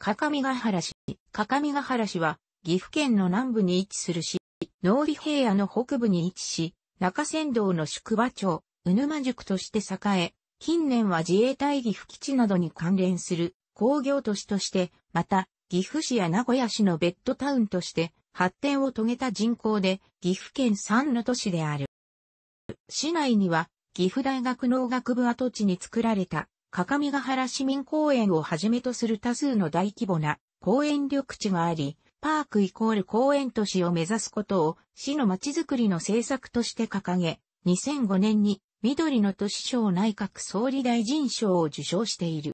かかみがはら市。かかみがはら市は、岐阜県の南部に位置する市、農理平野の北部に位置し、中山道の宿場町、うぬま宿として栄え、近年は自衛隊岐阜基地などに関連する工業都市として、また、岐阜市や名古屋市のベッドタウンとして発展を遂げた人口で、岐阜県三の都市である。市内には、岐阜大学農学部跡地に作られた各務原市民公園をはじめとする多数の大規模な公園緑地があり、パークイコール公園都市を目指すことを市のまちづくりの政策として掲げ、2005年に緑の都市省内閣総理大臣賞を受賞している。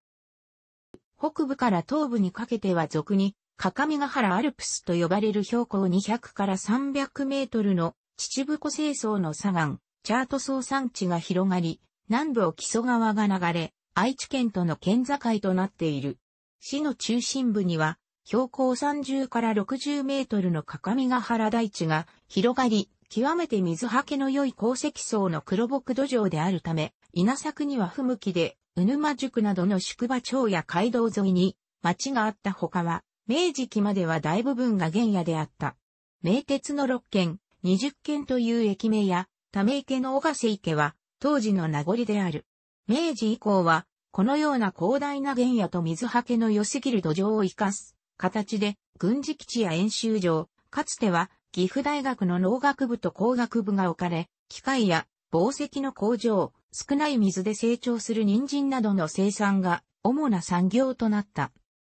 北部から東部にかけては俗に、各務原アルプスと呼ばれる標高200から300メートルの秩父湖清掃の左岸、チャート層山地が広がり、南部を木曽川が流れ、愛知県との県境となっている。市の中心部には、標高30から60メートルの各務原台地が広がり、極めて水はけの良い鉱石層の黒木土壌であるため、稲作には不向きで、うぬま塾などの宿場町や街道沿いに町があった他は、明治期までは大部分が原野であった。名鉄の6軒、20軒という駅名や、ため池の小笠池は、当時の名残である。明治以降は、このような広大な原野と水はけの良すぎる土壌を生かす形で、軍事基地や演習場、かつては岐阜大学の農学部と工学部が置かれ、機械や紡石の工場、少ない水で成長する人参などの生産が主な産業となった。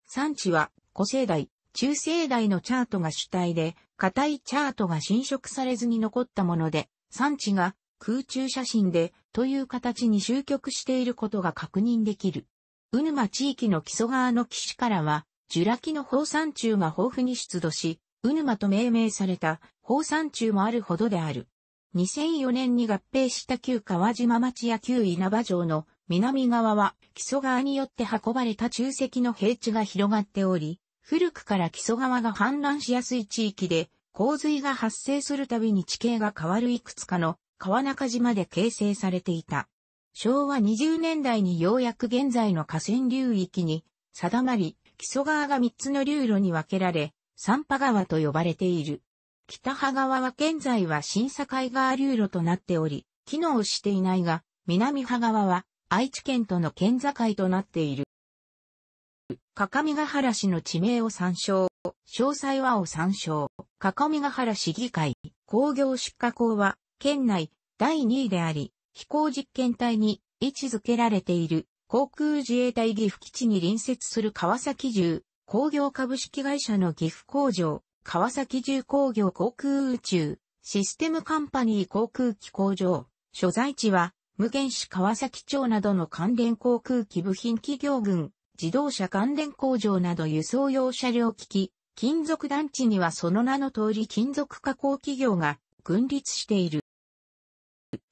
産地は古生代、中生代のチャートが主体で、硬いチャートが侵食されずに残ったもので、産地が空中写真でという形に集局していることが確認できる。うぬま地域の木曽川の岸からは、ジュラ紀の放山中が豊富に出土し、うぬまと命名された放山中もあるほどである。2004年に合併した旧川島町や旧稲葉城の南側は木曽川によって運ばれた中石の平地が広がっており、古くから木曽川が氾濫しやすい地域で、洪水が発生するたびに地形が変わるいくつかの川中島で形成されていた。昭和20年代にようやく現在の河川流域に定まり、木曽川が3つの流路に分けられ、三波川と呼ばれている。北波川は現在は新境川流路となっており、機能していないが、南波川は愛知県との県境となっている。各務原市の地名を参照。詳細はを参照。各務原市議会、工業出荷校は県内第2位であり、飛行実験体に位置づけられている航空自衛隊岐阜基地に隣接する川崎重工業株式会社の岐阜工場、川崎重工業航空宇宙システムカンパニー航空機工場、所在地は無限市川崎町などの関連航空機部品企業群、自動車関連工場など輸送用車両機器、金属団地にはその名の通り金属加工企業が群立している。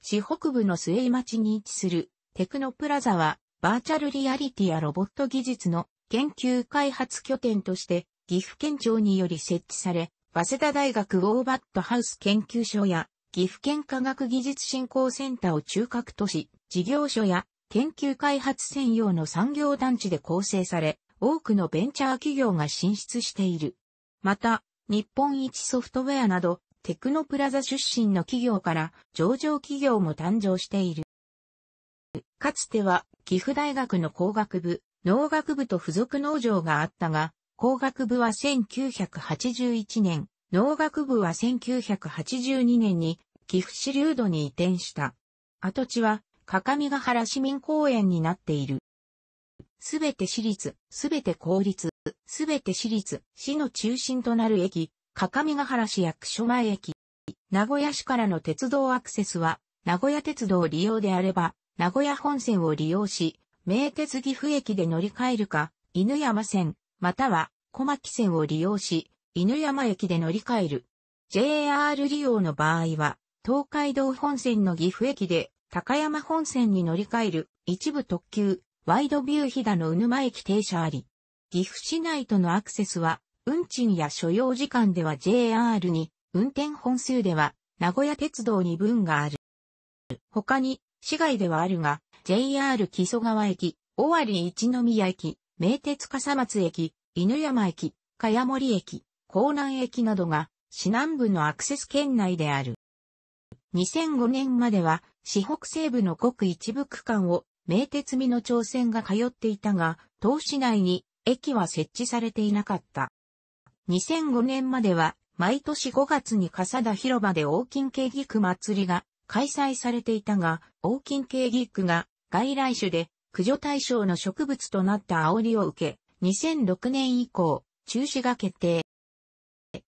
市北部の末井町に位置するテクノプラザはバーチャルリアリティやロボット技術の研究開発拠点として岐阜県庁により設置され、早稲田大学ウォーバットハウス研究所や岐阜県科学技術振興センターを中核とし、事業所や研究開発専用の産業団地で構成され、多くのベンチャー企業が進出している。また、日本一ソフトウェアなど、テクノプラザ出身の企業から上場企業も誕生している。かつては岐阜大学の工学部、農学部と付属農場があったが、工学部は1981年、農学部は1982年に岐阜市流土に移転した。跡地は、各務原市民公園になっている。すべて市立、すべて公立、すべて市立、市の中心となる駅、各務原市役所前駅。名古屋市からの鉄道アクセスは、名古屋鉄道利用であれば、名古屋本線を利用し、名鉄岐阜駅で乗り換えるか、犬山線、または小牧線を利用し、犬山駅で乗り換える。JR 利用の場合は、東海道本線の岐阜駅で、高山本線に乗り換える、一部特急、ワイドビュー飛騨のうぬま駅停車あり。岐阜市内とのアクセスは、運賃や所要時間では JR に、運転本数では名古屋鉄道に分がある。他に、市外ではあるが、JR 木曽川駅、尾張一宮駅、名鉄笠松駅、犬山駅、茅森駅、港南駅などが、市南部のアクセス圏内である。2005年までは、市北西部のごく一部区間を、名鉄美の挑戦が通っていたが、東市内に駅は設置されていなかった。2005年までは毎年5月に笠田広場で黄金系ギク祭りが開催されていたが、黄金系ギクが外来種で駆除対象の植物となった煽りを受け、2006年以降、中止が決定。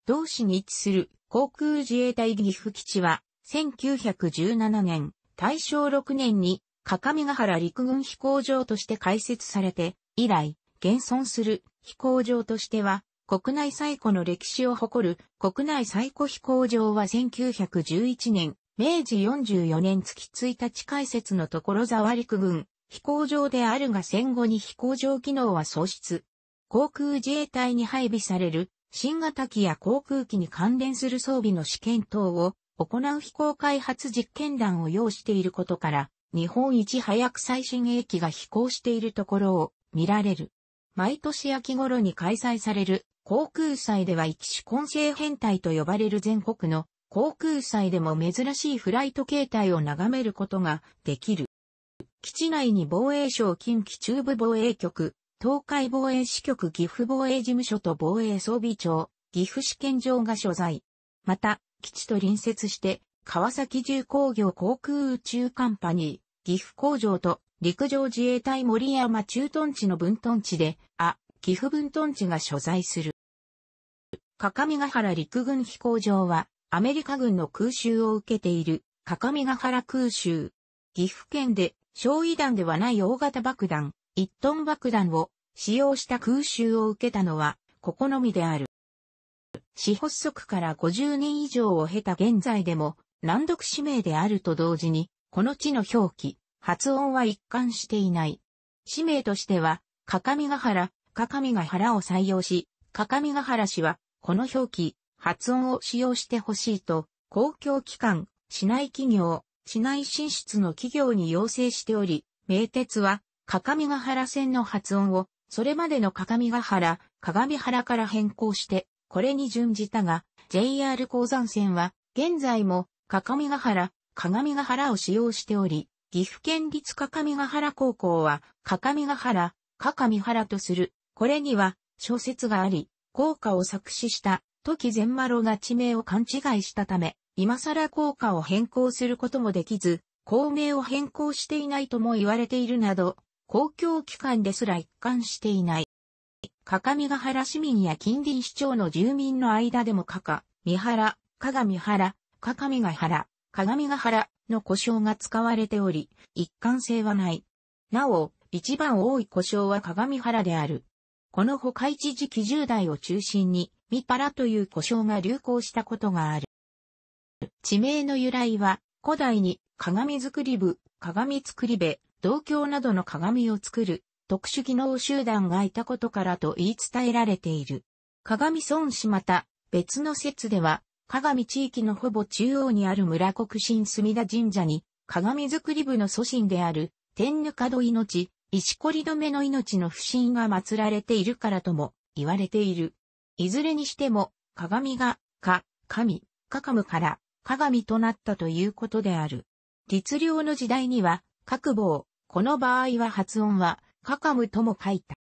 同市に位置する航空自衛隊岐阜基地は、1917年、大正6年に、各務原陸軍飛行場として開設されて、以来、現存する飛行場としては、国内最古の歴史を誇る国内最古飛行場は1911年、明治44年月1日開設の所沢陸軍飛行場であるが戦後に飛行場機能は喪失。航空自衛隊に配備される新型機や航空機に関連する装備の試験等を行う飛行開発実験団を要していることから、日本一早く最新鋭機が飛行しているところを見られる。毎年秋頃に開催される航空祭では一種混成変態と呼ばれる全国の航空祭でも珍しいフライト形態を眺めることができる。基地内に防衛省近畿中部防衛局、東海防衛支局岐阜防衛事務所と防衛装備庁、岐阜試験場が所在。また、基地と隣接して、川崎重工業航空宇宙カンパニー、岐阜工場と陸上自衛隊森山駐屯地の分屯地で、あ、岐阜分屯地が所在する。がは原陸軍飛行場は、アメリカ軍の空襲を受けている、がは原空襲。岐阜県で、焼夷弾ではない大型爆弾、一トン爆弾を使用した空襲を受けたのは、ここのみである。市発足から50年以上を経た現在でも、難読指名であると同時に、この地の表記、発音は一貫していない。氏名としては、かかみがはら、かかみがはらを採用し、かかみがはら氏は、この表記、発音を使用してほしいと、公共機関、市内企業、市内進出の企業に要請しており、名鉄は、かかみがはら線の発音を、それまでのかかみがはら、かがみはらから変更して、これに準じたが、JR 鉱山線は、現在も、かかみがはら、かがみがはらを使用しており、岐阜県立各務原高校は、各務原、各務原とする。これには、諸説があり、校歌を作詞した、時善呂が地名を勘違いしたため、今更校歌を変更することもできず、校名を変更していないとも言われているなど、公共機関ですら一貫していない。各務原市民や近隣市長の住民の間でもかか、三原、か原、各務原、鏡ヶ原の故障が使われており、一貫性はない。なお、一番多い故障は鏡原である。このほか一時期10代を中心に、ミパラという故障が流行したことがある。地名の由来は、古代に鏡作り部、鏡作り部、銅鏡などの鏡を作る特殊技能集団がいたことからと言い伝えられている。鏡孫子また別の説では鏡地域のほぼ中央にある村国新隅田神社に、鏡作り部の祖神である、天ぬかど命、石こり止めの命の不信が祀られているからとも言われている。いずれにしても、鏡が、か、神、かかむから、鏡となったということである。律令の時代には、各棒、この場合は発音は、かかむとも書いた。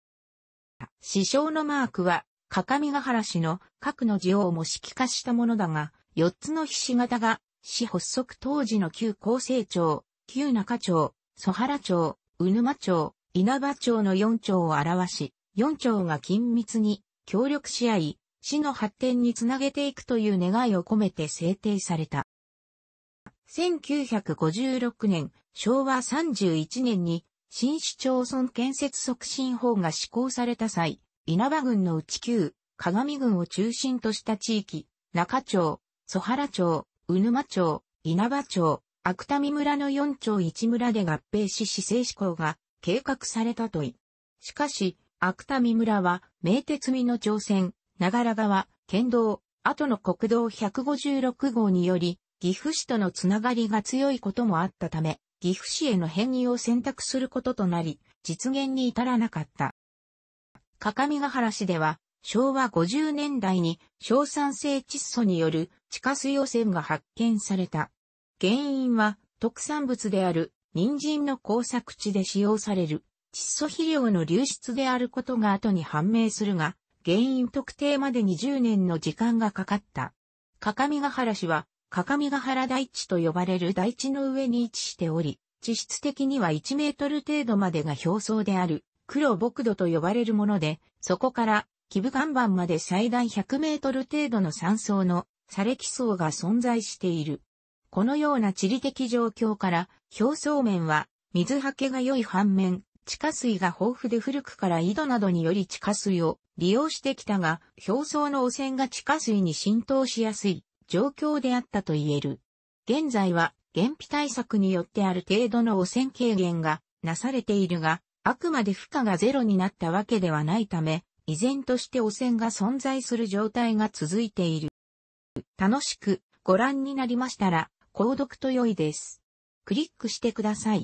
師匠のマークは、各務原氏の核の字をも指揮化したものだが、4つの菱形が、市発足当時の旧厚生町、旧中町、蘇原町、鵜沼町、稲葉町の4町を表し、4町が緊密に協力し合い、市の発展につなげていくという願いを込めて制定された。1956年、昭和31年に、新市町村建設促進法が施行された際、稲葉郡の内旧、鏡郡を中心とした地域、中町、蘇原町、鵜沼町、稲葉町、芥見村の4町1村で合併し市政志向が計画されたとい。しかし、芥見村は、名鉄美の朝鮮、長良川、県道、後の国道156号により、岐阜市とのつながりが強いこともあったため、岐阜市への編入を選択することとなり、実現に至らなかった。各務原市では、昭和50年代に硝酸性窒素による地下水汚染が発見された。原因は特産物である人参の工作地で使用される窒素肥料の流出であることが後に判明するが、原因特定までに10年の時間がかかった。各務原市は、各務原大地と呼ばれる大地の上に位置しており、地質的には1メートル程度までが表層である黒木土と呼ばれるもので、そこから基部岩盤まで最大100メートル程度の山層の砂礫層が存在している。このような地理的状況から、表層面は水はけが良い反面、地下水が豊富で古くから井戸などにより地下水を利用してきたが、表層の汚染が地下水に浸透しやすい状況であったと言える。現在は、原皮対策によってある程度の汚染軽減がなされているが、あくまで負荷がゼロになったわけではないため、依然として汚染が存在する状態が続いている。楽しくご覧になりましたら、購読と良いです。クリックしてください。